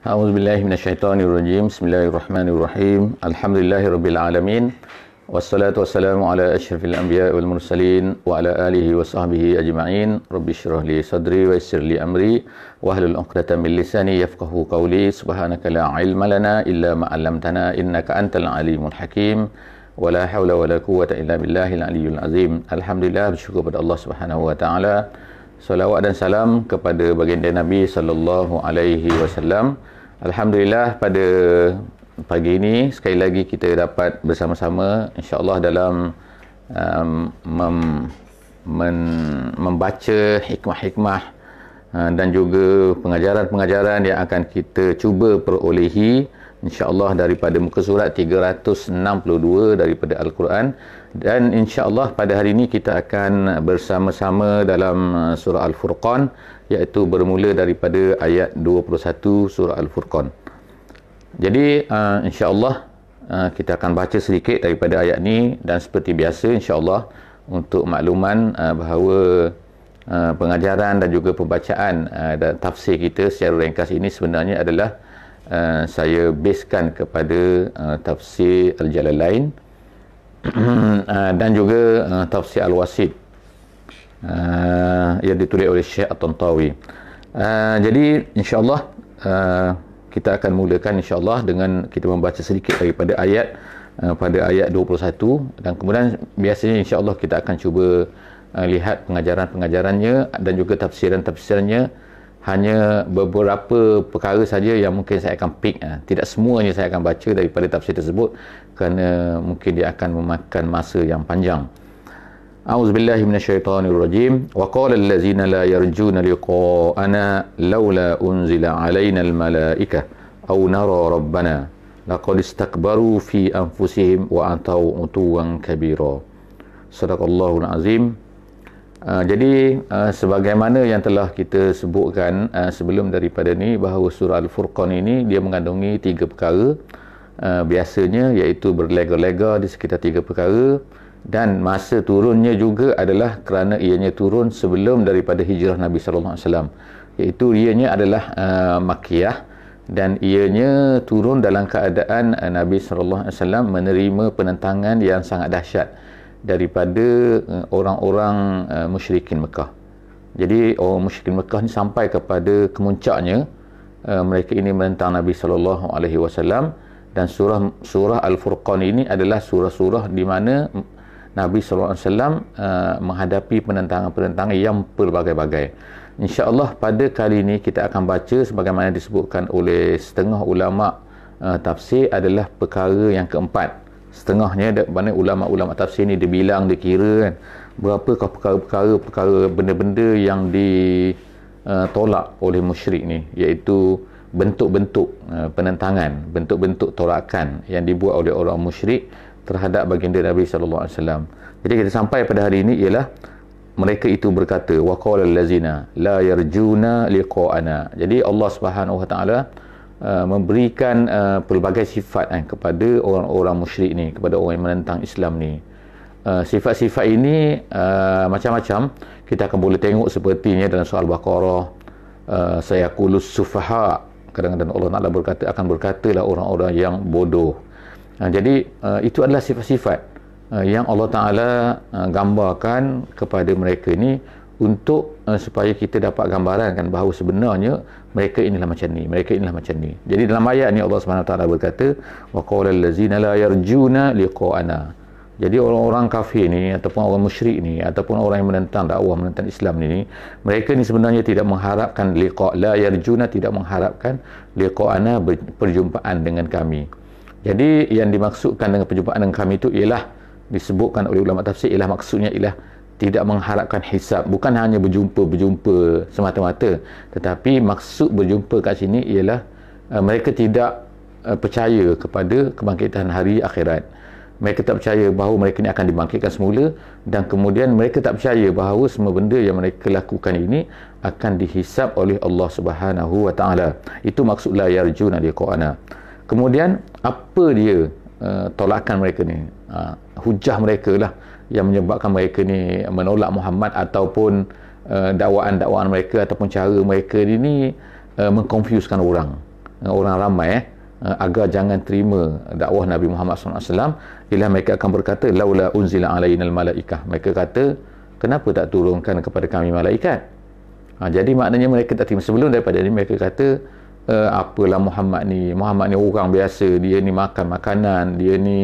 A'udzu billahi minasyaitonir rajim. Bismillahirrahmanirrahim. Alhamdulillahirabbil alamin. Wassalatu wassalamu ala asyrafil anbiya wal mursalin wa ala alihi wa sahbihi ajma'in. Rabbi syrah li sadri wa yassir li amri wa hlul 'uqdatam min lisani yafqahu qawli. Subhanaka la ilma lana illa ma 'allamtana innaka antal alimul hakim. Wa la hawla wa la quwwata illa billahil aliyyil azim. Alhamdulillah, bersyukur kepada Allah Subhanahu wa ta'ala. Salawat dan salam kepada baginda Nabi sallallahu alaihi wasallam. Alhamdulillah pada pagi ini sekali lagi kita dapat bersama-sama insyaallah dalam um, mem, men, membaca hikmah-hikmah uh, dan juga pengajaran-pengajaran yang akan kita cuba perolehi insyaallah daripada muka surat 362 daripada al-Quran dan insya Allah pada hari ini kita akan bersama-sama dalam uh, surah al-furqan iaitu bermula daripada ayat 21 surah al-furqan jadi uh, Allah uh, kita akan baca sedikit daripada ayat ini dan seperti biasa insya Allah untuk makluman uh, bahawa uh, pengajaran dan juga pembacaan uh, dan tafsir kita secara ringkas ini sebenarnya adalah uh, saya basekan kepada uh, tafsir al-jalalain Ah, dan juga uh, tafsir al-wasid uh, ah, yang ditulis oleh Syekh At-Tantawi. Uh, jadi insya-Allah uh, kita akan mulakan insya-Allah dengan kita membaca sedikit daripada ayat uh, pada ayat 21 dan kemudian biasanya insya-Allah kita akan cuba uh, lihat pengajaran-pengajarannya dan juga tafsiran-tafsirannya hanya beberapa perkara saja yang mungkin saya akan pick ha. tidak semuanya saya akan baca daripada tafsir tersebut kerana mungkin dia akan memakan masa yang panjang أعوذ بالله من الشيطان الرجيم وقال الذين لا يرجون لقاءنا لولا أنزل علينا الملائكة أو نرى ربنا لقد استكبروا في أنفسهم وأنتوا عتوا كبيرا صدق الله Ah, jadi uh, sebagaimana yang telah kita sebutkan uh, sebelum daripada ni bahawa surah al-furqan ini dia mengandungi tiga perkara Uh, biasanya iaitu berlega-lega di sekitar tiga perkara dan masa turunnya juga adalah kerana ianya turun sebelum daripada hijrah Nabi sallallahu alaihi wasallam iaitu ianya adalah uh, makiyah dan ianya turun dalam keadaan uh, Nabi sallallahu alaihi wasallam menerima penentangan yang sangat dahsyat daripada uh, orang-orang uh, musyrikin Mekah. Jadi orang musyrikin Mekah ni sampai kepada kemuncaknya uh, mereka ini menentang Nabi sallallahu alaihi wasallam dan surah surah Al-Furqan ini adalah surah-surah di mana Nabi sallallahu alaihi wasallam menghadapi penentangan-penentangan yang pelbagai-bagai. Insya-Allah pada kali ini kita akan baca sebagaimana disebutkan oleh setengah ulama uh, tafsir adalah perkara yang keempat setengahnya banyak ulama-ulama tafsir ni dibilang dikira kan berapa perkara-perkara perkara benda-benda yang ditolak eh, oleh musyrik ni iaitu bentuk-bentuk eh, penentangan bentuk-bentuk tolakan yang dibuat oleh orang musyrik terhadap baginda Nabi sallallahu alaihi wasallam. Jadi kita sampai pada hari ini ialah mereka itu berkata waqala allazina la yarjuna liqa'ana. Jadi Allah Subhanahu wa taala Uh, memberikan uh, pelbagai sifat eh, kepada orang-orang musyrik ni kepada orang yang menentang Islam ni uh, sifat-sifat uh, ini uh, macam-macam kita akan boleh tengok sepertinya dalam soal Baqarah uh, saya kulus sufaha kadang-kadang Allah Ta'ala berkata akan berkatalah orang-orang yang bodoh uh, jadi uh, itu adalah sifat-sifat uh, yang Allah Ta'ala uh, gambarkan kepada mereka ini untuk Eh, supaya kita dapat gambaran kan bahawa sebenarnya mereka inilah macam ni mereka inilah macam ni jadi dalam ayat ni Allah Subhanahu taala berkata wa qala allazina la yarjuna liqa'ana jadi orang-orang kafir ni ataupun orang musyrik ni ataupun orang yang menentang dakwah menentang Islam ni mereka ni sebenarnya tidak mengharapkan liqa la yarjuna tidak mengharapkan liqa'ana perjumpaan dengan kami jadi yang dimaksudkan dengan perjumpaan dengan kami itu ialah disebutkan oleh ulama tafsir ialah maksudnya ialah tidak mengharapkan hisap bukan hanya berjumpa-berjumpa semata-mata tetapi maksud berjumpa kat sini ialah uh, mereka tidak uh, percaya kepada kebangkitan hari akhirat mereka tak percaya bahawa mereka ini akan dibangkitkan semula dan kemudian mereka tak percaya bahawa semua benda yang mereka lakukan ini akan dihisap oleh Allah Subhanahu Wa Taala. Itu maksud la yarjuna di Quran. Kemudian apa dia uh, tolakan mereka ni? Uh, hujah mereka lah yang menyebabkan mereka ni menolak Muhammad ataupun uh, dakwaan-dakwaan mereka ataupun cara mereka ni ni uh, eh, mengconfuskan orang uh, orang ramai eh uh, agar jangan terima dakwah Nabi Muhammad SAW ialah mereka akan berkata laula unzila alainal malaikah mereka kata kenapa tak turunkan kepada kami malaikat ha, jadi maknanya mereka tak terima sebelum daripada ini mereka kata uh, apalah Muhammad ni Muhammad ni orang biasa dia ni makan makanan dia ni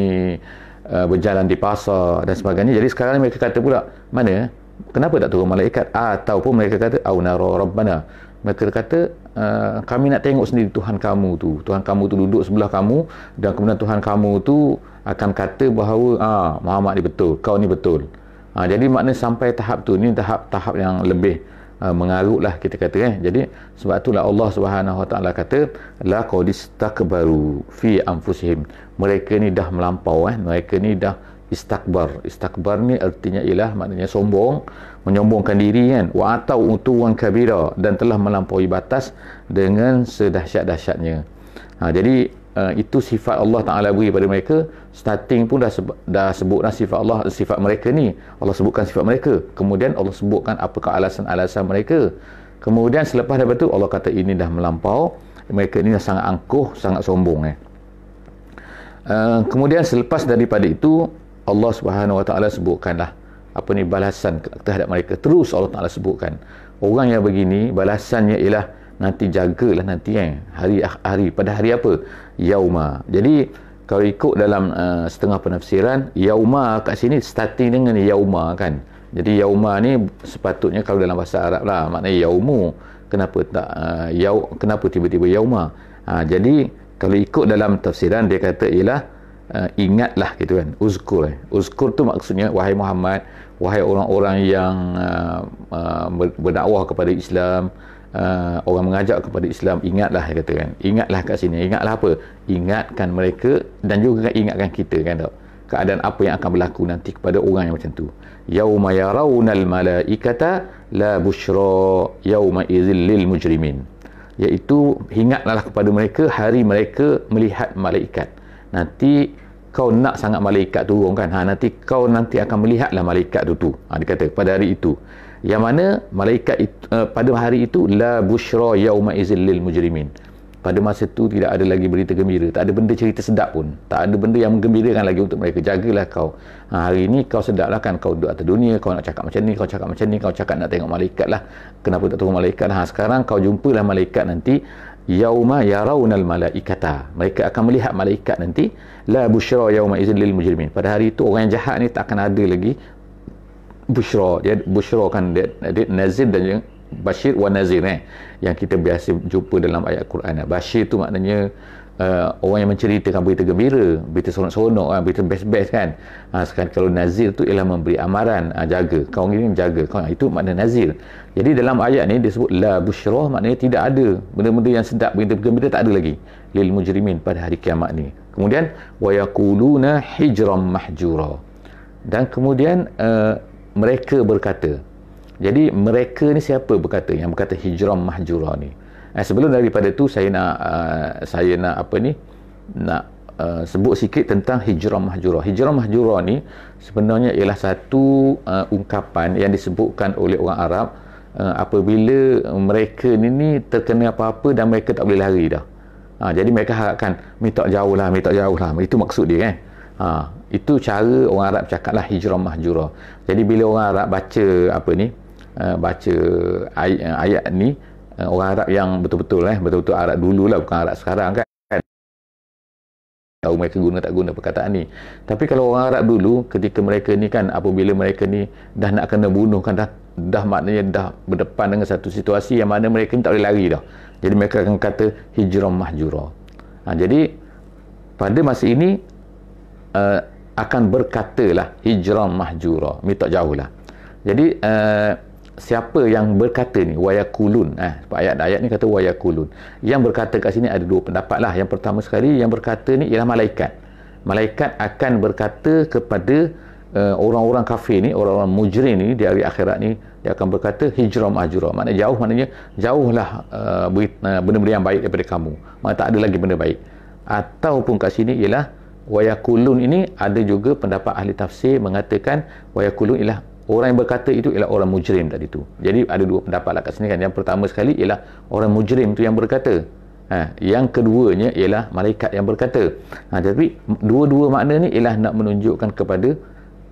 Uh, berjalan di pasar dan sebagainya. Jadi sekarang ni mereka kata pula, mana? Kenapa tak turun malaikat? Ataupun mereka kata, au naro rabbana. Mereka kata, uh, kami nak tengok sendiri Tuhan kamu tu. Tuhan kamu tu duduk sebelah kamu dan kemudian Tuhan kamu tu akan kata bahawa ah, Muhammad ni betul, kau ni betul. Ha, jadi makna sampai tahap tu ni tahap-tahap yang lebih uh, mengarut lah kita kata eh. Jadi sebab itulah Allah Subhanahu Wa Taala kata la qadistakbaru fi anfusihim mereka ni dah melampau eh mereka ni dah istakbar istakbar ni artinya ialah maknanya sombong menyombongkan diri kan wa atau utuan kabira dan telah melampaui batas dengan sedahsyat-dahsyatnya ha, jadi Uh, itu sifat Allah Ta'ala beri pada mereka starting pun dah, sebut, dah sebutlah sifat Allah sifat mereka ni Allah sebutkan sifat mereka kemudian Allah sebutkan apakah alasan-alasan mereka kemudian selepas daripada tu Allah kata ini dah melampau mereka ni dah sangat angkuh sangat sombong eh. Ah, kemudian selepas daripada itu Allah Subhanahu Wa Taala sebutkanlah apa ni balasan terhadap mereka terus Allah Taala sebutkan orang yang begini balasannya ialah nanti jagalah nanti eh hari ah, hari pada hari apa yauma jadi kalau ikut dalam uh, setengah penafsiran yauma kat sini starting dengan yauma kan jadi yauma ni sepatutnya kalau dalam bahasa Arab lah maknanya yaumu kenapa tak uh, yau kenapa tiba-tiba yauma ha, jadi kalau ikut dalam tafsiran dia kata ialah uh, ingatlah gitu kan uzkur eh. uzkur tu maksudnya wahai Muhammad wahai orang-orang yang uh, uh, berdakwah kepada Islam uh, orang mengajak kepada Islam ingatlah dia kata kan ingatlah kat sini ingatlah apa ingatkan mereka dan juga kan ingatkan kita kan tak keadaan apa yang akan berlaku nanti kepada orang yang macam tu yauma yarawnal malaikata la bushra yauma idzil lil mujrimin iaitu ingatlah kepada mereka hari mereka melihat malaikat nanti kau nak sangat malaikat turun kan ha, nanti kau nanti akan melihatlah malaikat tu tu ha, dia kata pada hari itu yang mana malaikat itu, uh, pada hari itu la bushra yauma izil lil mujrimin pada masa tu tidak ada lagi berita gembira tak ada benda cerita sedap pun tak ada benda yang menggembirakan lagi untuk mereka jagalah kau ha, hari ini kau sedap lah kan kau duduk atas dunia kau nak cakap macam ni kau cakap macam ni kau cakap nak tengok malaikat lah kenapa tak tengok malaikat ha, sekarang kau jumpalah malaikat nanti yauma yarawnal malaikata mereka akan melihat malaikat nanti la bushra yauma izin lil mujrimin pada hari itu orang yang jahat ni tak akan ada lagi bushra. dia bushra kan dia, dia nazir dan Bashir wa Nazir eh yang kita biasa jumpa dalam ayat Quran. Eh, Bashir tu maknanya uh, orang yang menceritakan berita gembira, berita seronok-seronok kan, berita best-best kan. Ha, sekarang kalau Nazir tu ialah memberi amaran, ha, jaga. Kau ini jaga. Kau itu makna Nazir. Jadi dalam ayat ni dia sebut la busyrah maknanya tidak ada benda-benda yang sedap berita gembira tak ada lagi lil mujrimin pada hari kiamat ni. Kemudian wa yaquluna hijram mahjura. Dan kemudian uh, mereka berkata, jadi mereka ni siapa berkata yang berkata hijrah mahjura ni? Eh, sebelum daripada tu saya nak uh, saya nak apa ni? Nak uh, sebut sikit tentang hijrah mahjura. Hijrah mahjura ni sebenarnya ialah satu uh, ungkapan yang disebutkan oleh orang Arab uh, apabila mereka ni ni terkena apa-apa dan mereka tak boleh lari dah. Ha, jadi mereka harapkan minta jauh lah, minta jauh lah. Itu maksud dia kan? Ha, itu cara orang Arab cakap lah hijrah mahjura. Jadi bila orang Arab baca apa ni, Eh, baca ay- eh, ayat ni uh, orang Arab yang betul-betul eh betul-betul Arab dulu lah bukan Arab sekarang kan tahu mereka guna tak guna perkataan ni tapi kalau orang Arab dulu ketika mereka ni kan apabila mereka ni dah nak kena bunuh kan dah, dah maknanya dah berdepan dengan satu situasi yang mana mereka ni tak boleh lari dah jadi mereka akan kata hijrah mahjura ha, jadi pada masa ini uh, akan berkatalah hijrah mahjura ni tak jauh lah jadi uh, siapa yang berkata ni wayakulun eh, ayat ayat ni kata wayakulun yang berkata kat sini ada dua pendapat lah yang pertama sekali yang berkata ni ialah malaikat malaikat akan berkata kepada uh, orang-orang kafir ni orang-orang mujrim ni di hari akhirat ni dia akan berkata hijram ajram maknanya jauh maknanya jauhlah uh, benda-benda yang baik daripada kamu maka tak ada lagi benda baik ataupun kat sini ialah wayakulun ini ada juga pendapat ahli tafsir mengatakan wayakulun ialah orang yang berkata itu ialah orang mujrim tadi tu jadi ada dua pendapat lah kat sini kan yang pertama sekali ialah orang mujrim tu yang berkata ha, yang keduanya ialah malaikat yang berkata ha, tapi dua-dua makna ni ialah nak menunjukkan kepada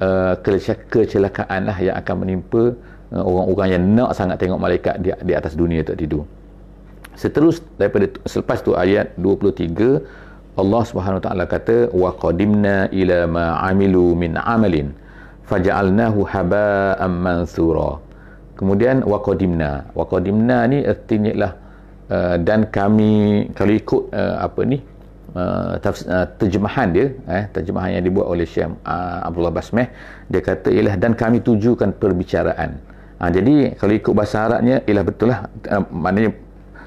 uh, kecelakaan lah yang akan menimpa uh, orang-orang yang nak sangat tengok malaikat di, di atas dunia tadi tu seterus daripada selepas tu ayat 23 Allah Subhanahu Wa Taala kata wa qadimna ila ma amilu min amalin faja'alnahu haba'an mansura kemudian waqadimna waqadimna ni artinya ialah uh, dan kami kalau ikut uh, apa ni uh, uh, terjemahan dia eh, terjemahan yang dibuat oleh Syekh uh, Abdullah Basmeh dia kata ialah dan kami tujukan perbicaraan uh, jadi kalau ikut bahasa Arabnya ialah betul lah uh, maknanya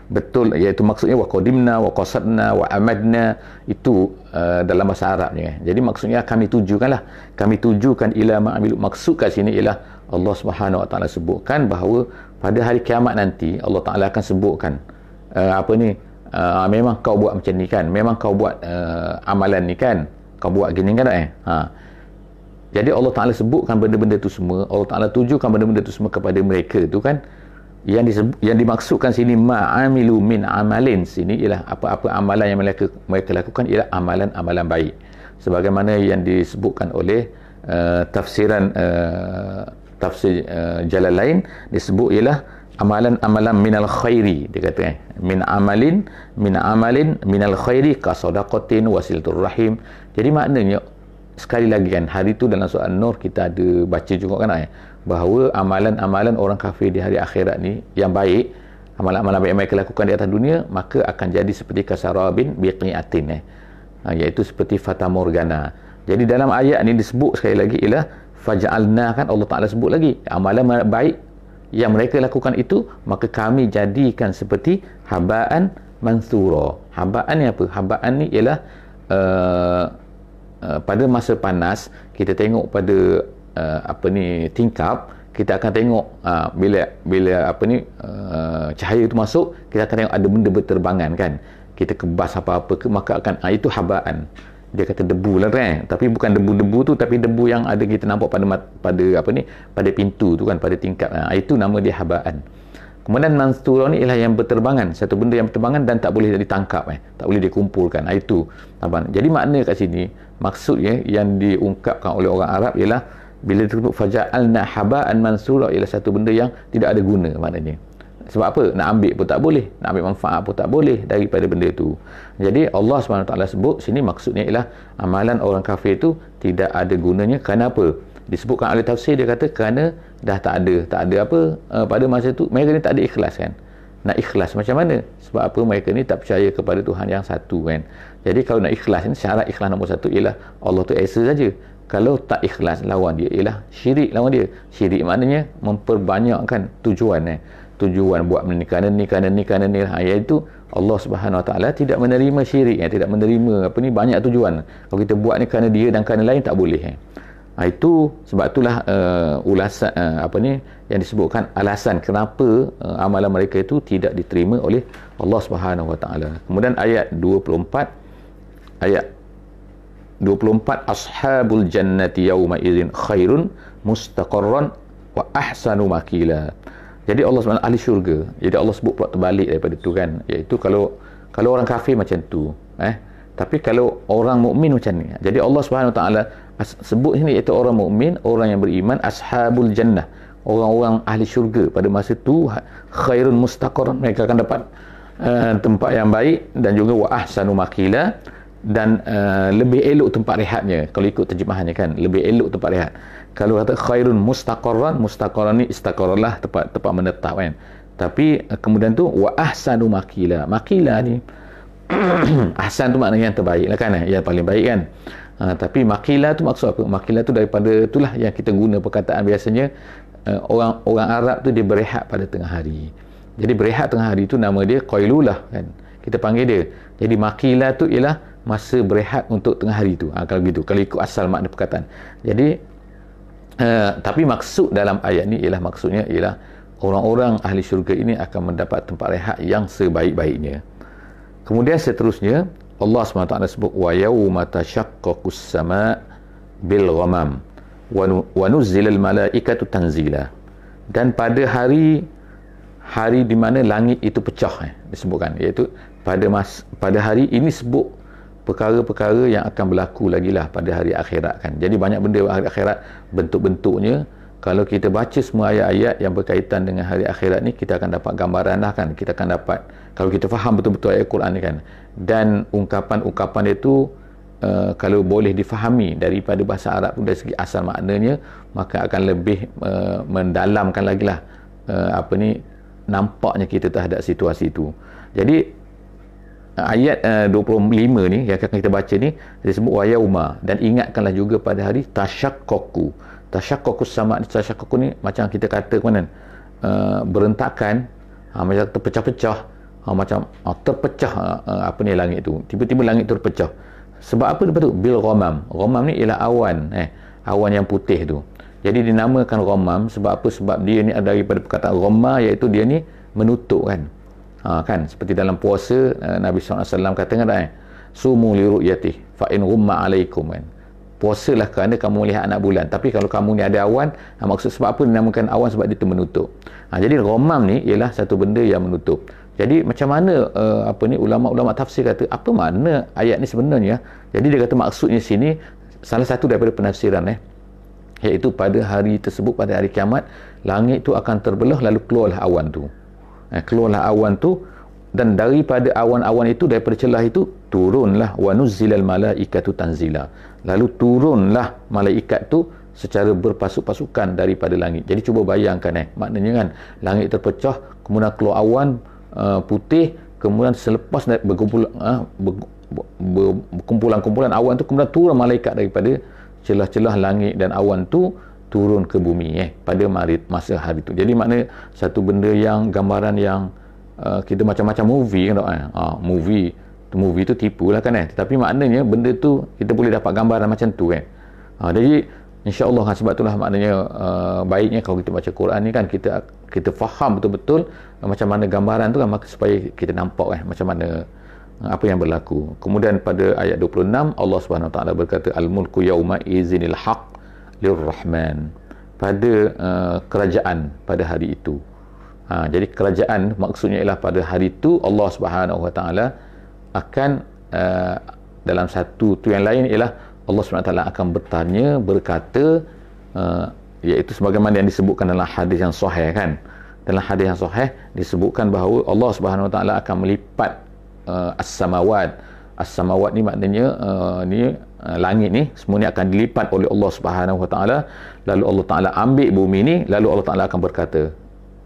betul iaitu maksudnya wa qadimna wa qasadna wa amadna itu uh, dalam bahasa Arabnya jadi maksudnya kami tujukanlah kami tujukan ila ma'amil maksud kat sini ialah Allah Subhanahu wa taala sebutkan bahawa pada hari kiamat nanti Allah taala akan sebutkan uh, apa ni uh, memang kau buat macam ni kan memang kau buat uh, amalan ni kan kau buat gini kan eh ha jadi Allah Taala sebutkan benda-benda tu semua Allah Taala tujukan benda-benda tu semua kepada mereka tu kan yang disebut, yang dimaksudkan sini ma'amilu min amalin sini ialah apa-apa amalan yang mereka mereka lakukan ialah amalan-amalan baik sebagaimana yang disebutkan oleh uh, tafsiran uh, tafsir uh, jalan lain disebut ialah amalan-amalan minal khairi dia kata eh? min amalin min amalin minal khairi ka sadaqatin wasilatul rahim jadi maknanya sekali lagi kan hari tu dalam surah nur kita ada baca juga kan eh? bahawa amalan-amalan orang kafir di hari akhirat ni yang baik amalan-amalan baik mereka lakukan di atas dunia maka akan jadi seperti kasara bin biqniatin eh. ha, iaitu seperti fata morgana jadi dalam ayat ni disebut sekali lagi ialah faja'alna kan Allah Ta'ala sebut lagi amalan baik yang mereka lakukan itu maka kami jadikan seperti habaan mansura habaan ni apa? habaan ni ialah uh, uh, pada masa panas kita tengok pada uh, apa ni tingkap kita akan tengok uh, bila bila apa ni uh, cahaya itu masuk kita akan tengok ada benda berterbangan kan kita kebas apa-apa ke maka akan uh, itu habaan dia kata debu lah kan tapi bukan debu-debu tu tapi debu yang ada kita nampak pada pada apa ni pada pintu tu kan pada tingkap uh, itu nama dia habaan kemudian mansturo ni ialah yang berterbangan satu benda yang berterbangan dan tak boleh ditangkap eh tak boleh dikumpulkan uh, itu abang jadi makna kat sini maksudnya yang diungkapkan oleh orang Arab ialah bila disebut faja'alna haba'an mansura ialah satu benda yang tidak ada guna maknanya sebab apa nak ambil pun tak boleh nak ambil manfaat pun tak boleh daripada benda itu jadi Allah SWT sebut sini maksudnya ialah amalan orang kafir itu tidak ada gunanya kenapa disebutkan oleh tafsir dia kata kerana dah tak ada tak ada apa uh, pada masa itu mereka ni tak ada ikhlas kan nak ikhlas macam mana sebab apa mereka ni tak percaya kepada Tuhan yang satu kan jadi kalau nak ikhlas ni syarat ikhlas nombor satu ialah Allah tu esa saja kalau tak ikhlas lawan dia ialah syirik lawan dia syirik maknanya memperbanyakkan tujuan eh. tujuan buat ni kerana ni kerana ni kerana ni lah ha, iaitu Allah Subhanahu Wa Taala tidak menerima syirik eh. tidak menerima apa ni banyak tujuan kalau kita buat ni kerana dia dan kerana lain tak boleh eh. Ha, itu sebab itulah uh, ulasan uh, apa ni yang disebutkan alasan kenapa uh, amalan mereka itu tidak diterima oleh Allah Subhanahu Wa Taala. Kemudian ayat 24 ayat 24 ashabul jannati yauma idzin khairun mustaqarran wa ahsanu makila. Jadi Allah SWT ahli syurga. Jadi Allah sebut pula terbalik daripada tu kan. Iaitu kalau kalau orang kafir macam tu, eh. Tapi kalau orang mukmin macam ni. Jadi Allah Subhanahu taala sebut sini iaitu orang mukmin, orang yang beriman ashabul jannah. Orang-orang ahli syurga pada masa tu ha, khairun mustaqarran mereka akan dapat uh, tempat yang baik dan juga wa ahsanu makila dan uh, lebih elok tempat rehatnya kalau ikut terjemahannya kan lebih elok tempat rehat kalau kata khairun mustaqarran mustaqarran ni istaqarrallah tempat tempat menetap kan tapi uh, kemudian tu wa ahsanu makila makila ni ahsan tu maknanya yang terbaik lah kan eh? yang paling baik kan uh, tapi makila tu maksud apa makila tu daripada itulah yang kita guna perkataan biasanya uh, orang orang Arab tu dia berehat pada tengah hari jadi berehat tengah hari tu nama dia qailulah kan kita panggil dia jadi makila tu ialah masa berehat untuk tengah hari tu ha, kalau begitu kalau ikut asal makna perkataan jadi uh, tapi maksud dalam ayat ni ialah maksudnya ialah orang-orang ahli syurga ini akan mendapat tempat rehat yang sebaik-baiknya kemudian seterusnya Allah SWT sebut wa yawma tashakkakus sama bil ghamam wa nuzzilal malaikatu tanzila dan pada hari hari di mana langit itu pecah eh, disebutkan iaitu pada mas, pada hari ini sebut perkara-perkara yang akan berlaku lagi lah pada hari akhirat kan jadi banyak benda hari akhirat bentuk-bentuknya kalau kita baca semua ayat-ayat yang berkaitan dengan hari akhirat ni kita akan dapat gambaran lah kan kita akan dapat kalau kita faham betul-betul ayat Quran ni kan dan ungkapan-ungkapan dia tu uh, kalau boleh difahami daripada bahasa Arab pun dari segi asal maknanya maka akan lebih uh, mendalamkan lagi lah uh, apa ni nampaknya kita terhadap situasi itu jadi ayat eh, uh, 25 ni yang akan kita baca ni dia sebut wahya umar dan ingatkanlah juga pada hari tasyakkuku tasyakkuku sama tasyakkuku ni macam kita kata kan uh, eh, berentakan uh, ha, macam terpecah-pecah uh, macam uh, terpecah uh, apa ni langit tu tiba-tiba langit terpecah sebab apa lepas tu bil ghamam ghamam ni ialah awan eh awan yang putih tu jadi dinamakan ghamam sebab apa sebab dia ni ada daripada perkataan ghamma iaitu dia ni menutup kan ha, kan seperti dalam puasa eh, Nabi SAW kata kan eh? sumu li ru'yatih fa in ghumma alaikum kan puasalah kerana kamu melihat anak bulan tapi kalau kamu ni ada awan ha, maksud sebab apa dinamakan awan sebab dia tu menutup ha, jadi ghumam ni ialah satu benda yang menutup jadi macam mana uh, apa ni ulama-ulama tafsir kata apa makna ayat ni sebenarnya jadi dia kata maksudnya sini salah satu daripada penafsiran eh iaitu pada hari tersebut pada hari kiamat langit tu akan terbelah lalu keluarlah awan tu eh, keluarlah awan tu dan daripada awan-awan itu daripada celah itu turunlah wanuzzilal malaikatu tanzila lalu turunlah malaikat tu secara berpasuk-pasukan daripada langit jadi cuba bayangkan eh maknanya kan langit terpecah kemudian keluar awan uh, putih kemudian selepas berkumpul uh, eh, berkumpulan-kumpulan awan tu kemudian turun malaikat daripada celah-celah langit dan awan tu turun ke bumi eh pada masa hari tu. Jadi makna satu benda yang gambaran yang uh, kita macam-macam movie kan tak eh? Ah, movie, movie tu lah kan eh. Tetapi maknanya benda tu kita boleh dapat gambaran macam tu kan. Ah, jadi insya-Allah kan, sebab itulah maknanya uh, baiknya kalau kita baca Quran ni kan kita kita faham betul-betul uh, macam mana gambaran tu kan supaya kita nampak eh macam mana uh, apa yang berlaku. Kemudian pada ayat 26 Allah Subhanahu Taala berkata al-mulku yauma izinil haq Lil Rahman pada uh, kerajaan pada hari itu ha, jadi kerajaan maksudnya ialah pada hari itu Allah subhanahu wa ta'ala akan uh, dalam satu tu yang lain ialah Allah subhanahu wa ta'ala akan bertanya berkata uh, iaitu sebagaimana yang disebutkan dalam hadis yang sahih kan dalam hadis yang sahih disebutkan bahawa Allah subhanahu wa ta'ala akan melipat uh, as-samawat as-samawat ni maknanya uh, ni Ah, langit ni semua ni akan dilipat oleh Allah Subhanahu Wa Taala lalu Allah Taala ambil bumi ni lalu Allah Taala akan berkata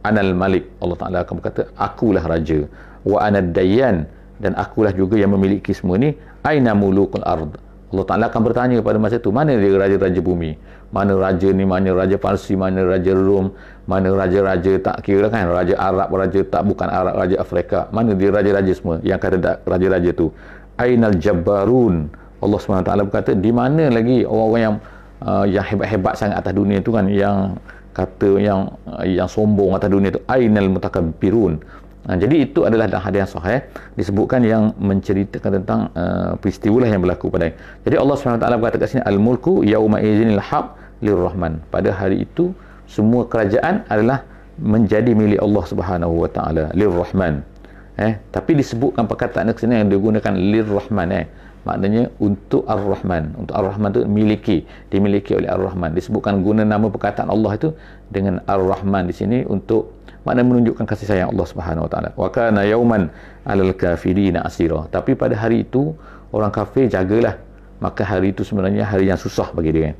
anal malik Allah Taala akan berkata akulah raja wa anad dayyan dan akulah juga yang memiliki semua ni aina mulukul ard Allah Taala akan bertanya pada masa itu mana dia raja-raja bumi mana raja ni mana raja Parsi mana raja Rom mana raja-raja tak kira kan raja Arab raja tak bukan Arab raja Afrika mana dia raja-raja semua yang kata raja-raja tu ainal jabbarun Allah SWT berkata di mana lagi orang-orang yang uh, yang hebat-hebat sangat atas dunia tu kan yang kata yang uh, yang sombong atas dunia tu ainal mutakabbirun Nah, jadi itu adalah dalam hadis sahih disebutkan yang menceritakan tentang uh, peristiwa lah yang berlaku pada Jadi Allah SWT berkata kat sini al-mulku yauma izinil haq lirrahman. Pada hari itu semua kerajaan adalah menjadi milik Allah Subhanahu wa taala lirrahman. Eh tapi disebutkan perkataan kat sini yang digunakan lirrahman eh maknanya untuk Ar-Rahman untuk Ar-Rahman itu miliki dimiliki oleh Ar-Rahman disebutkan guna nama perkataan Allah itu dengan Ar-Rahman di sini untuk maknanya menunjukkan kasih sayang Allah Subhanahu Wa Taala wa kana yawman alal kafirina asira tapi pada hari itu orang kafir jagalah maka hari itu sebenarnya hari yang susah bagi dia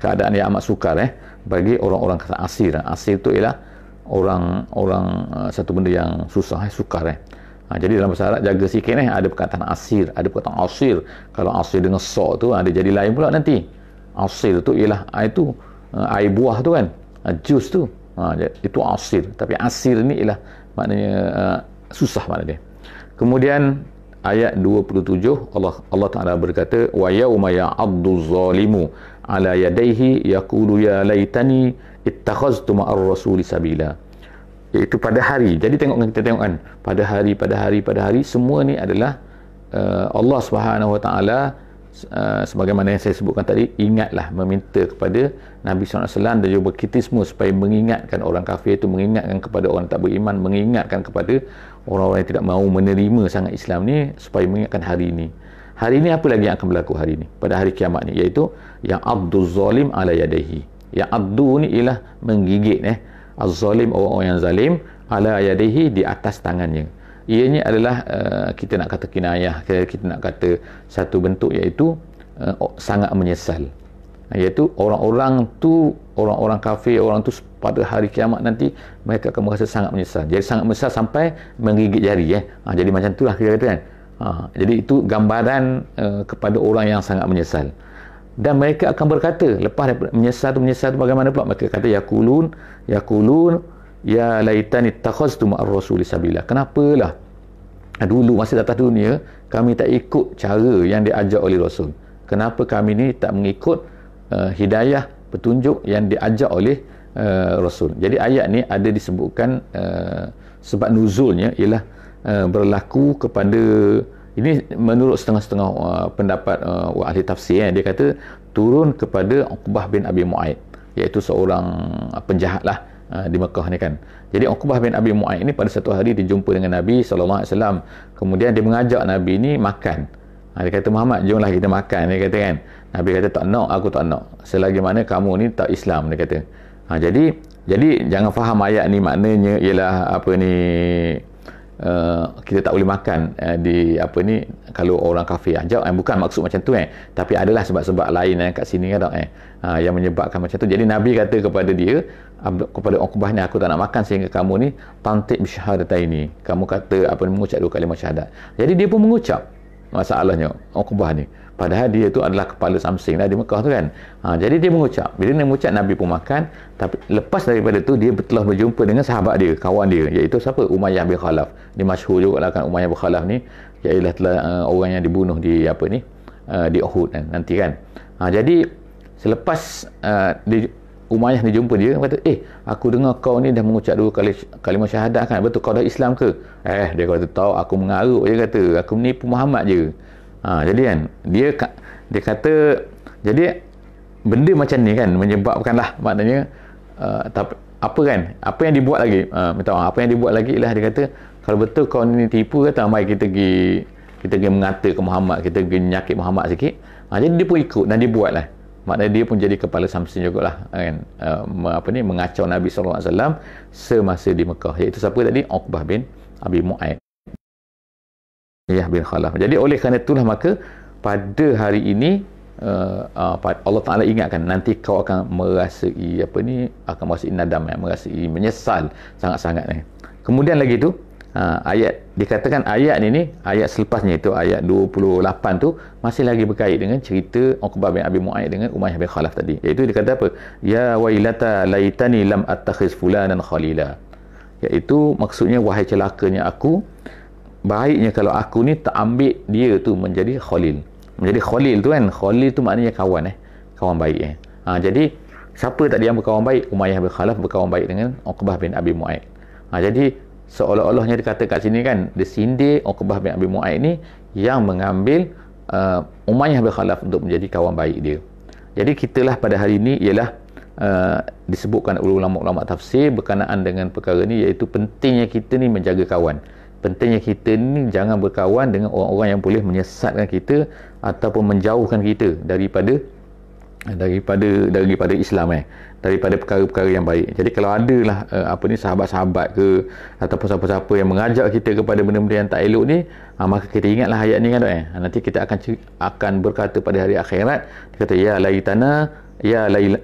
keadaan yang amat sukar eh bagi orang-orang kata asir asir itu ialah orang orang eh, satu benda yang susah eh sukar eh Ha, jadi dalam bahasa Arab jaga sikit eh ada perkataan asir, ada perkataan asir. Kalau asir dengan sa tu ada ha, jadi lain pula nanti. Asir tu ialah air ha, tu, ha, air buah tu kan. jus tu. Ha, itu asir. Tapi asir ni ialah maknanya susah maknanya. Kemudian ayat 27 Allah Allah Taala berkata wa yauma ya'addu zalimu ala yadayhi yaqulu ya laitani ittakhaztu ma'ar rasuli sabila iaitu pada hari jadi tengok kita tengok kan pada hari pada hari pada hari semua ni adalah uh, Allah Subhanahu Wa Taala uh, sebagaimana yang saya sebutkan tadi ingatlah meminta kepada Nabi SAW dan juga kita semua supaya mengingatkan orang kafir itu mengingatkan kepada orang tak beriman mengingatkan kepada orang-orang yang tidak mahu menerima sangat Islam ni supaya mengingatkan hari ini hari ini apa lagi yang akan berlaku hari ini pada hari kiamat ni iaitu yang Abdul zalim ala yadahi yang Abdul ni ialah menggigit eh az-zalim orang-orang yang zalim ala yadihi di atas tangannya ianya adalah uh, kita nak kata kinayah kita nak kata satu bentuk iaitu uh, sangat menyesal iaitu orang-orang tu orang-orang kafir orang tu pada hari kiamat nanti mereka akan merasa sangat menyesal jadi sangat menyesal sampai menggigit jari eh ha, jadi macam itulah kira-kira. kan ha, jadi itu gambaran uh, kepada orang yang sangat menyesal dan mereka akan berkata lepas menyesal tu menyesal tu bagaimana pula mereka kata ya kulun ya kulun ya laitani takhaztu ma'ar rasuli sabila lah dulu masa datang dunia kami tak ikut cara yang diajak oleh rasul kenapa kami ni tak mengikut uh, hidayah petunjuk yang diajak oleh uh, rasul jadi ayat ni ada disebutkan uh, sebab nuzulnya ialah uh, berlaku kepada ini menurut setengah-setengah uh, pendapat uh, ahli tafsir eh, dia kata turun kepada Uqbah bin Abi Mu'aid iaitu seorang penjahat lah uh, di Mekah ni kan jadi Uqbah bin Abi Mu'aid ni pada satu hari dia jumpa dengan Nabi SAW kemudian dia mengajak Nabi ni makan uh, dia kata Muhammad jomlah kita makan dia kata kan Nabi kata tak nak aku tak nak selagi mana kamu ni tak Islam dia kata uh, jadi jadi jangan faham ayat ni maknanya ialah apa ni Uh, kita tak boleh makan uh, di apa ni kalau orang kafir ajak eh, bukan maksud macam tu eh tapi adalah sebab-sebab lain eh, kat sini kan eh uh, yang menyebabkan macam tu jadi Nabi kata kepada dia kepada Uqbah ni aku tak nak makan sehingga kamu ni tantik bisyahadatah ini kamu kata apa ni mengucap dua kali syahadat jadi dia pun mengucap masalahnya Uqbah ni padahal dia tu adalah kepala samsing lah di Mekah tu kan ha, jadi dia mengucap bila dia mengucap Nabi pun makan tapi lepas daripada tu dia telah berjumpa dengan sahabat dia kawan dia iaitu siapa Umayyah bin Khalaf dia masyhur juga lah kan Umayyah bin Khalaf ni ialah telah uh, orang yang dibunuh di apa ni uh, di Uhud kan, nanti kan ha, jadi selepas uh, eh, dia Umayyah ni jumpa dia kata eh aku dengar kau ni dah mengucap dua kali kalimah syahadat kan betul kau dah Islam ke eh dia kata tahu aku mengaruk dia kata aku ni pun Muhammad je ha, jadi kan dia dia kata jadi benda macam ni kan menyebabkanlah maknanya uh, tapi apa kan apa yang dibuat lagi uh, minta maaf apa yang dibuat lagi ialah dia kata kalau betul kau ni tipu kata mai kita pergi kita pergi mengata ke Muhammad kita pergi menyakit Muhammad sikit ha, jadi dia pun ikut dan dia buat lah maknanya dia pun jadi kepala samsin lah, kan uh, apa ni mengacau Nabi SAW semasa di Mekah iaitu siapa tadi Uqbah bin Abi Muaid Yah bin Khalaf jadi oleh kerana itulah maka pada hari ini uh, uh, Allah Taala ingatkan nanti kau akan merasai apa ni akan merasai nadam ya, merasai menyesal sangat-sangat ni kemudian lagi tu uh, ayat dikatakan ayat ni ni ayat selepasnya itu ayat 28 tu masih lagi berkait dengan cerita Uqbah bin Abi Muaid dengan Umayyah bin Khalaf tadi iaitu dia kata apa ya wailata laitani lam attakhiz fulanan khalila iaitu maksudnya wahai celakanya aku baiknya kalau aku ni tak ambil dia tu menjadi khalil menjadi khalil tu kan khalil tu maknanya kawan eh kawan baik eh ha, jadi siapa tadi yang berkawan baik Umayyah bin Khalaf berkawan baik dengan Uqbah bin Abi Muaid ha, jadi seolah-olahnya dikatakan kat sini kan dia sindir Uqbah bin Abi Mu'ayy ni yang mengambil uh, Umayyah bin Khalaf untuk menjadi kawan baik dia jadi kitalah pada hari ini ialah uh, disebutkan oleh ulama-ulama tafsir berkenaan dengan perkara ni iaitu pentingnya kita ni menjaga kawan pentingnya kita ni jangan berkawan dengan orang-orang yang boleh menyesatkan kita ataupun menjauhkan kita daripada daripada daripada Islam eh daripada perkara-perkara yang baik. Jadi kalau ada lah uh, eh, apa ni sahabat-sahabat ke ataupun siapa-siapa yang mengajak kita kepada benda-benda yang tak elok ni, uh, maka kita ingatlah ayat ni kan. Eh? Nanti kita akan akan berkata pada hari akhirat, kita kata ya laitana ya laila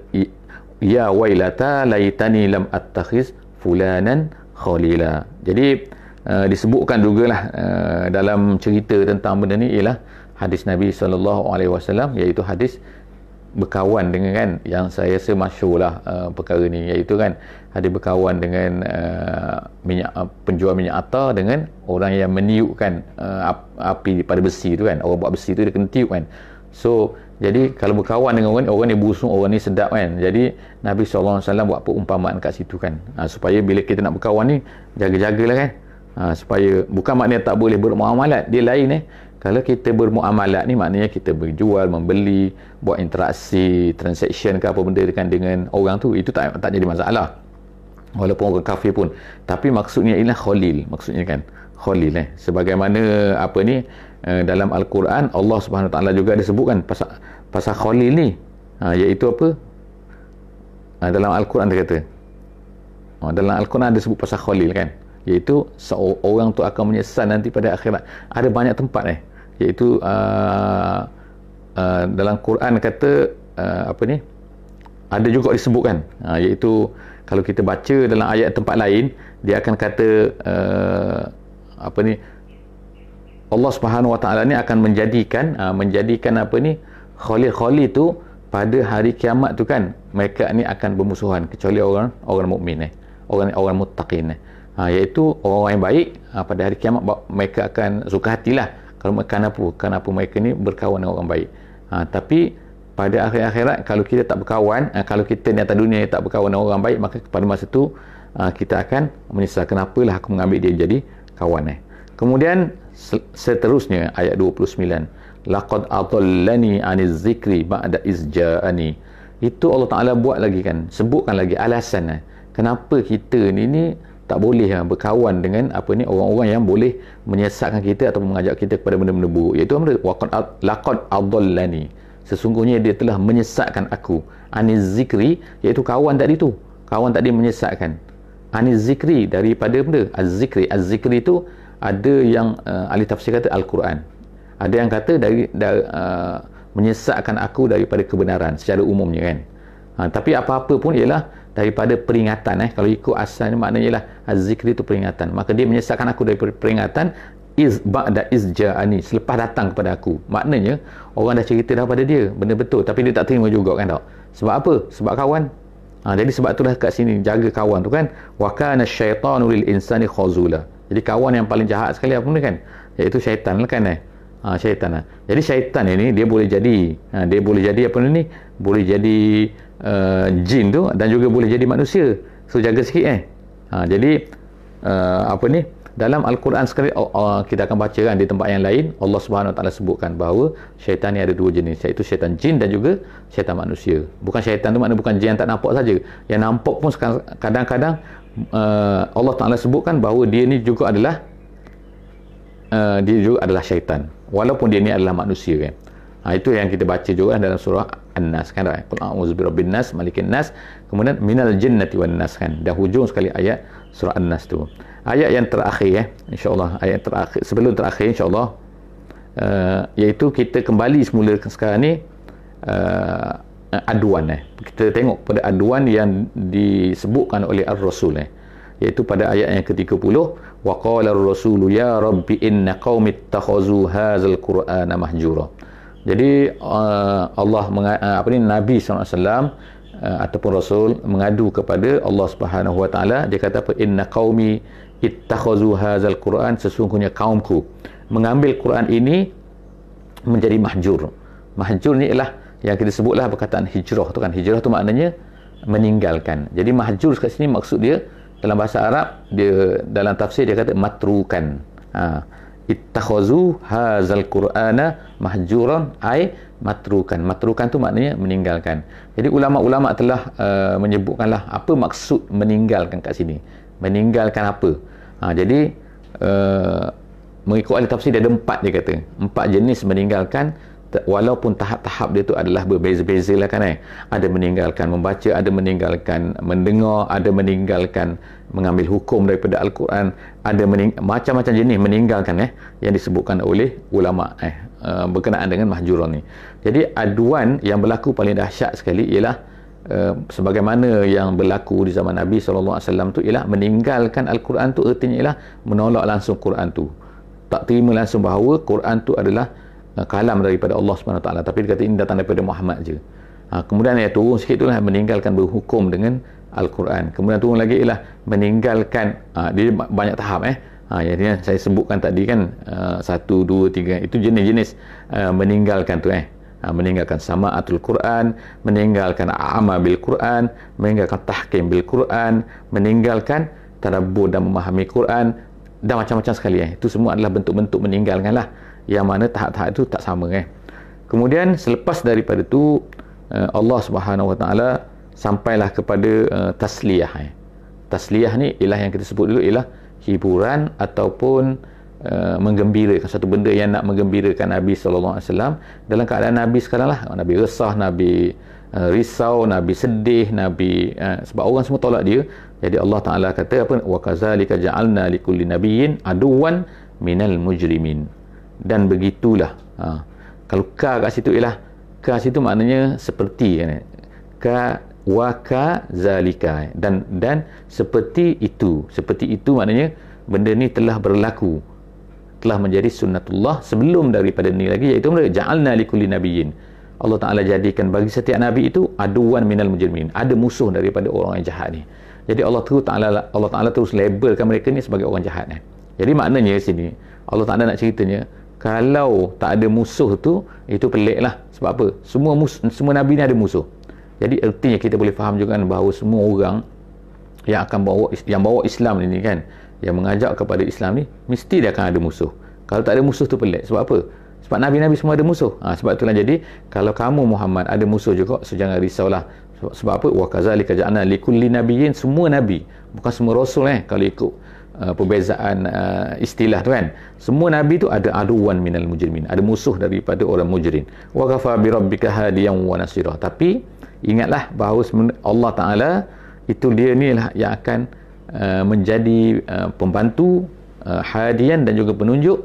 ya wailata laitani lam attakhiz fulanan khalila. Jadi uh, disebutkan jugalah uh, eh, dalam cerita tentang benda ni ialah hadis Nabi sallallahu alaihi wasallam iaitu hadis berkawan dengan kan yang saya rasa masyur lah uh, perkara ni iaitu kan ada berkawan dengan uh, minyak uh, penjual minyak atar dengan orang yang meniupkan uh, api pada besi tu kan orang buat besi tu dia kena tiup kan so jadi kalau berkawan dengan orang ni orang ni busung orang ni sedap kan jadi Nabi SAW buat perumpamaan kat situ kan uh, supaya bila kita nak berkawan ni jaga-jagalah kan uh, supaya bukan maknanya tak boleh bermuamalat dia lain eh kalau kita bermuamalat ni maknanya kita berjual membeli buat interaksi transaction ke apa benda dengan dengan orang tu itu tak tak jadi masalah walaupun orang kafir pun tapi maksudnya ialah khalil maksudnya kan khalil eh sebagaimana apa ni eh, dalam al-Quran Allah Subhanahu taala juga ada sebutkan pasal pasal khalil ni ha, iaitu apa ha, dalam al-Quran dia kata ha, dalam al-Quran ada sebut pasal khalil kan iaitu seorang tu akan menyesal nanti pada akhirat ada banyak tempat ni eh. iaitu uh, uh, dalam Quran kata uh, apa ni ada juga disebutkan uh, iaitu kalau kita baca dalam ayat tempat lain dia akan kata uh, apa ni Allah Subhanahu Wa Taala ni akan menjadikan uh, menjadikan apa ni khali-khali tu pada hari kiamat tu kan mereka ni akan bermusuhan kecuali orang orang mukmin eh orang orang muttaqin eh ha, iaitu orang-orang yang baik ha, pada hari kiamat mereka akan suka hatilah kalau mereka kenapa kenapa mereka ni berkawan dengan orang baik ha, tapi pada akhir akhirat kalau kita tak berkawan ha, kalau kita ni atas dunia tak berkawan dengan orang baik maka pada masa tu ha, kita akan menyesal lah aku mengambil dia jadi kawan eh. kemudian seterusnya ayat 29 laqad adallani aniz zikri ba'da izja'ani itu Allah Ta'ala buat lagi kan sebutkan lagi alasan eh. kenapa kita ni ni tak boleh ha, berkawan dengan apa ni orang-orang yang boleh menyesatkan kita atau mengajak kita kepada benda-benda buruk iaitu apa waqad laqad adallani sesungguhnya dia telah menyesatkan aku aniz zikri iaitu kawan tadi tu kawan tadi menyesatkan aniz zikri daripada benda az zikri az zikri tu ada yang uh, ahli tafsir kata al-Quran ada yang kata dari da, uh, menyesatkan aku daripada kebenaran secara umumnya kan ha, tapi apa-apa pun ialah daripada peringatan eh kalau ikut asal maknanya lah zikri tu peringatan maka dia menyesatkan aku daripada peringatan iz ba'da iz ja'ani selepas datang kepada aku maknanya orang dah cerita dah pada dia benda betul tapi dia tak terima juga kan tak sebab apa sebab kawan ha, jadi sebab itulah kat sini jaga kawan tu kan wa kana syaitanu lil insani khazula jadi kawan yang paling jahat sekali apa ni kan iaitu syaitan lah kan eh ha, syaitan lah jadi syaitan ini dia boleh jadi ha, dia boleh jadi apa ni boleh jadi uh, jin tu dan juga boleh jadi manusia. So jaga sikit eh. Ha, jadi uh, apa ni? Dalam al-Quran sekali uh, uh, kita akan baca kan di tempat yang lain Allah Subhanahu taala sebutkan bahawa syaitan ni ada dua jenis iaitu syaitan jin dan juga syaitan manusia. Bukan syaitan tu maknanya bukan jin yang tak nampak saja. Yang nampak pun kadang-kadang uh, Allah Taala sebutkan bahawa dia ni juga adalah uh, dia juga adalah syaitan walaupun dia ni adalah manusia kan. Ha, itu yang kita baca juga dalam surah An-Nas kan Qul a'udzu birabbin nas malikin nas kemudian minal jinnati wan nas kan dah hujung sekali ayat surah An-Nas tu ayat yang terakhir eh insyaallah ayat yang terakhir sebelum terakhir insyaallah uh, iaitu kita kembali semula sekarang ni uh, aduan eh kita tengok pada aduan yang disebutkan oleh ar-rasul eh iaitu pada ayat yang ke-30 waqala ar-rasulu ya rabbi inna qaumi ittakhazu hadzal qur'ana mahjura jadi uh, Allah uh, apa ni Nabi SAW uh, ataupun Rasul mengadu kepada Allah Subhanahu Wa Taala dia kata apa inna qaumi ittakhazu hazal quran sesungguhnya kaumku mengambil Quran ini menjadi mahjur. Mahjur ni ialah yang kita sebutlah perkataan hijrah tu kan. Hijrah tu maknanya meninggalkan. Jadi mahjur kat sini maksud dia dalam bahasa Arab dia dalam tafsir dia kata matrukan. Ha ittakhazu hazal qur'ana mahjuran ay matrukan matrukan tu maknanya meninggalkan jadi ulama-ulama telah uh, menyebutkanlah apa maksud meninggalkan kat sini meninggalkan apa ha, jadi uh, mengikut ahli tafsir dia ada empat dia kata empat jenis meninggalkan walaupun tahap-tahap dia tu adalah berbeza-beza lah kan eh ada meninggalkan membaca ada meninggalkan mendengar ada meninggalkan mengambil hukum daripada Al-Quran ada macam-macam jenis meninggalkan eh yang disebutkan oleh ulama eh, eh berkenaan dengan mahjuran ni jadi aduan yang berlaku paling dahsyat sekali ialah Uh, sebagaimana yang berlaku di zaman Nabi SAW tu ialah meninggalkan Al-Quran tu artinya ialah menolak langsung Quran tu tak terima langsung bahawa Quran tu adalah kalam daripada Allah SWT tapi dia kata ini datang daripada Muhammad je ha, kemudian ayat turun sikit lah meninggalkan berhukum dengan Al-Quran kemudian turun lagi ialah meninggalkan ha, dia banyak tahap eh ha, yang saya sebutkan tadi kan uh, satu, dua, tiga itu jenis-jenis uh, meninggalkan tu eh ha, meninggalkan Atul Quran meninggalkan amal bil Quran meninggalkan tahkim bil Quran meninggalkan tadabur dan memahami Quran dan macam-macam sekali eh itu semua adalah bentuk-bentuk meninggalkan lah yang mana tahap-tahap itu tak sama kan. Kemudian selepas daripada itu eh, Allah Subhanahu Wa Taala sampailah kepada uh, tasliyah. Eh. Tasliyah ni ialah yang kita sebut dulu ialah hiburan ataupun uh, menggembirakan satu benda yang nak menggembirakan Nabi sallallahu alaihi wasallam dalam keadaan Nabi sekarang lah Nabi resah, Nabi uh, risau, Nabi sedih, Nabi uh, sebab orang semua tolak dia. Jadi Allah Taala kata apa? Wa kazalika ja'alna likulli nabiyyin aduwan minal mujrimin dan begitulah ha. kalau ka kat situ ialah ka situ maknanya seperti kan ka wa ka zalika dan dan seperti itu seperti itu maknanya benda ni telah berlaku telah menjadi sunnatullah sebelum daripada ni lagi iaitu mereka ja'alna likulli nabiyyin Allah Taala jadikan bagi setiap nabi itu aduan minal mujrimin ada musuh daripada orang yang jahat ni jadi Allah terus Taala Allah Taala terus labelkan mereka ni sebagai orang jahat ni jadi maknanya sini Allah Taala nak ceritanya kalau tak ada musuh tu itu pelik lah sebab apa semua mus, semua Nabi ni ada musuh jadi artinya kita boleh faham juga kan bahawa semua orang yang akan bawa yang bawa Islam ni kan yang mengajak kepada Islam ni mesti dia akan ada musuh kalau tak ada musuh tu pelik sebab apa sebab Nabi-Nabi semua ada musuh ha, sebab itulah jadi kalau kamu Muhammad ada musuh juga so jangan risaulah sebab, sebab apa wa kazalika ja'na likulli nabiyyin semua nabi bukan semua rasul eh kalau ikut uh, perbezaan uh, istilah tu kan semua nabi tu ada aduan minal mujrimin ada musuh daripada orang mujrim wa ghafa bi rabbika hadiyan wa nasira tapi ingatlah bahawa Allah taala itu dia ni lah yang akan uh, menjadi uh, pembantu uh, hadian dan juga penunjuk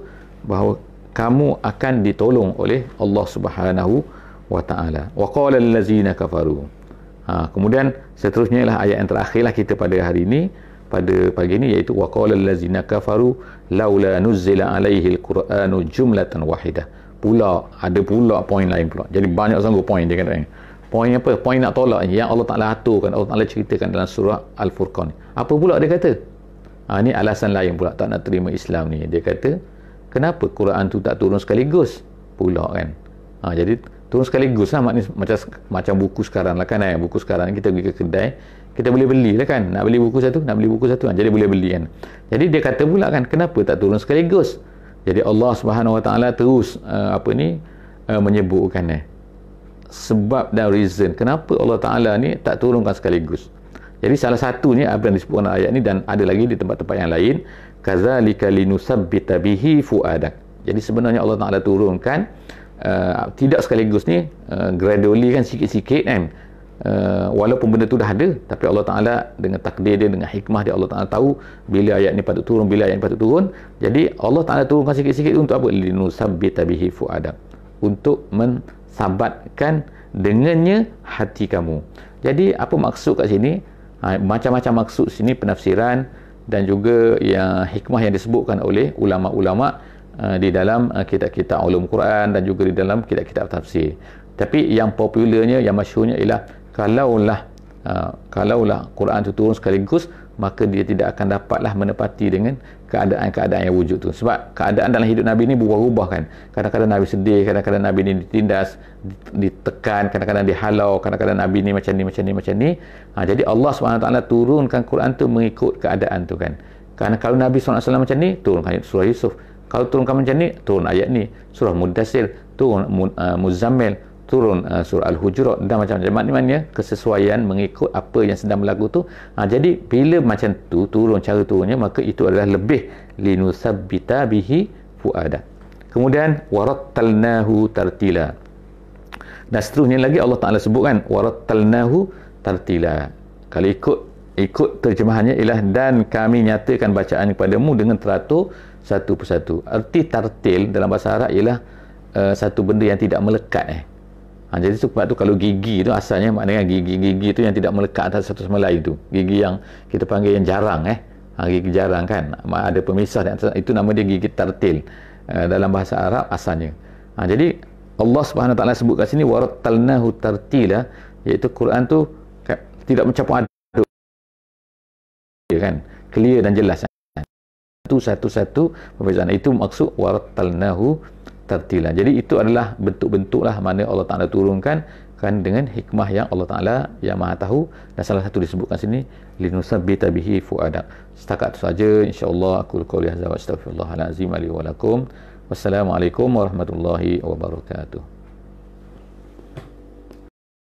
bahawa kamu akan ditolong oleh Allah Subhanahu wa taala wa qala allazina kafaru ha, kemudian seterusnya ialah ayat yang terakhirlah kita pada hari ini pada pagi ini iaitu waqala allazina kafaru laula nuzila alaihi alquranu jumlatan wahidah pula ada pula poin lain pula jadi banyak sangat poin dia kata poin apa poin nak tolak yang Allah Taala aturkan Allah Taala ceritakan dalam surah al-furqan apa pula dia kata ha, ini alasan lain pula tak nak terima Islam ni dia kata kenapa Quran tu tak turun sekaligus pula kan ha, jadi turun sekaligus lah maknanya macam, macam buku sekarang lah kan eh? buku sekarang kita pergi ke kedai kita boleh beli lah kan nak beli buku satu nak beli buku satu kan jadi boleh beli kan jadi dia kata pula kan kenapa tak turun sekaligus jadi Allah Subhanahu Wa Taala terus uh, apa ni uh, menyebutkan eh sebab dan reason kenapa Allah Taala ni tak turunkan sekaligus jadi salah satunya apa yang disebutkan ayat ni dan ada lagi di tempat-tempat yang lain kazalika linusabbita bihi fuadak jadi sebenarnya Allah Taala turunkan uh, tidak sekaligus ni uh, gradually kan sikit-sikit kan -sikit, eh? uh, walaupun benda tu dah ada tapi Allah Ta'ala dengan takdir dia dengan hikmah dia Allah Ta'ala tahu bila ayat ni patut turun bila ayat ni patut turun jadi Allah Ta'ala turunkan sikit-sikit untuk apa? linusabbita tabihi fu'adam untuk mensabatkan dengannya hati kamu jadi apa maksud kat sini ha, macam-macam maksud sini penafsiran dan juga yang hikmah yang disebutkan oleh ulama-ulama uh, di dalam uh, kitab-kitab ulum Quran dan juga di dalam kitab-kitab tafsir tapi yang popularnya yang masyhurnya ialah kalaulah uh, kalaulah Quran itu turun sekaligus maka dia tidak akan dapatlah menepati dengan keadaan-keadaan yang wujud tu sebab keadaan dalam hidup Nabi ni berubah-ubah kan kadang-kadang Nabi sedih kadang-kadang Nabi ni ditindas ditekan kadang-kadang dihalau kadang-kadang Nabi ni macam ni macam ni macam ni ha, jadi Allah SWT turunkan Quran tu mengikut keadaan tu kan kerana kalau Nabi SAW macam ni turunkan surah Yusuf kalau turunkan macam ni turun ayat ni surah Mudassir turun uh, Muzammil turun uh, surah Al-Hujurat dan macam-macam maknanya kesesuaian mengikut apa yang sedang berlaku tu uh, jadi bila macam tu turun cara turunnya maka itu adalah lebih linusabbita bihi fuada kemudian warattalnahu tartila dan seterusnya lagi Allah Ta'ala sebut kan warattalnahu tartila kalau ikut ikut terjemahannya ialah dan kami nyatakan bacaan kepadamu dengan teratur satu persatu Arti tartil dalam bahasa Arab ialah uh, satu benda yang tidak melekat eh Ha, jadi tu sebab tu kalau gigi tu asalnya maknanya gigi-gigi tu yang tidak melekat antara satu sama lain tu. Gigi yang kita panggil yang jarang eh. Ha, gigi jarang kan. Ada pemisah antara, itu nama dia gigi tartil. Uh, dalam bahasa Arab asalnya. Ha, jadi Allah swt taala sebut kat sini warattalnahu tartila iaitu Quran tu kat, tidak mencapai aduk. Ya kan? Clear dan jelas. Satu-satu-satu kan? perbezaan itu maksud warattalnahu tartila tartila. Jadi itu adalah bentuk bentuk lah mana Allah Taala turunkan kan dengan hikmah yang Allah Taala yang Maha tahu dan salah satu disebutkan sini linusabbita bihi fuada. Setakat itu saja insya-Allah aku qouli hadza wa astaghfirullah Wassalamualaikum warahmatullahi wabarakatuh.